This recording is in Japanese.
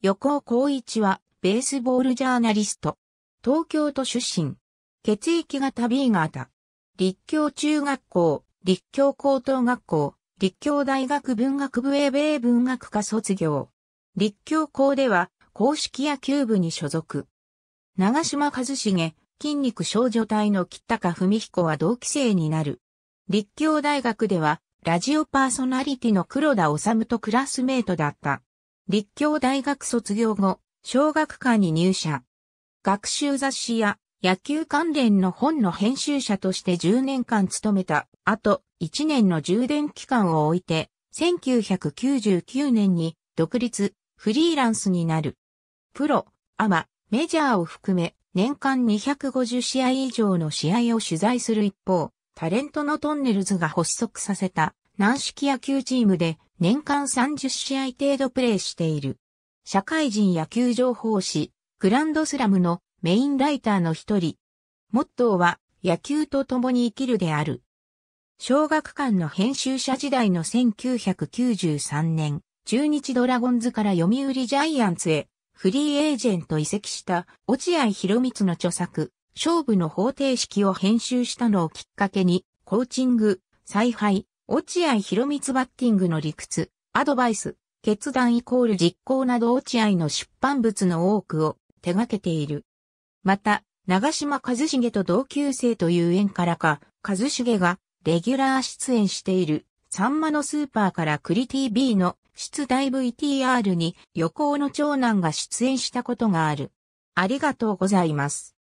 横尾光一は、ベースボールジャーナリスト。東京都出身。血液型 B 型。立教中学校、立教高等学校、立教大学文学部英米文学科卒業。立教校では、公式野球部に所属。長島和重、筋肉少女隊の吉高文彦は同期生になる。立教大学では、ラジオパーソナリティの黒田治とクラスメートだった。立教大学卒業後、小学館に入社。学習雑誌や野球関連の本の編集者として10年間勤めたあと1年の充電期間を置いて、1999年に独立、フリーランスになる。プロ、アマ、メジャーを含め、年間250試合以上の試合を取材する一方、タレントのトンネルズが発足させた軟式野球チームで年間30試合程度プレーしている。社会人野球情報誌、グランドスラムのメインライターの一人。モットーは、野球と共に生きるである。小学館の編集者時代の1993年、中日ドラゴンズから読売ジャイアンツへ、フリーエージェント移籍した落合博光の著作、勝負の方程式を編集したのをきっかけに、コーチング、采配、落合博光バッティングの理屈、アドバイス、決断イコール実行など落合の出版物の多くを手掛けている。また、長島和茂と同級生という縁からか、和茂がレギュラー出演している、サンマのスーパーからクリ TV の出題 VTR に横尾の長男が出演したことがある。ありがとうございます。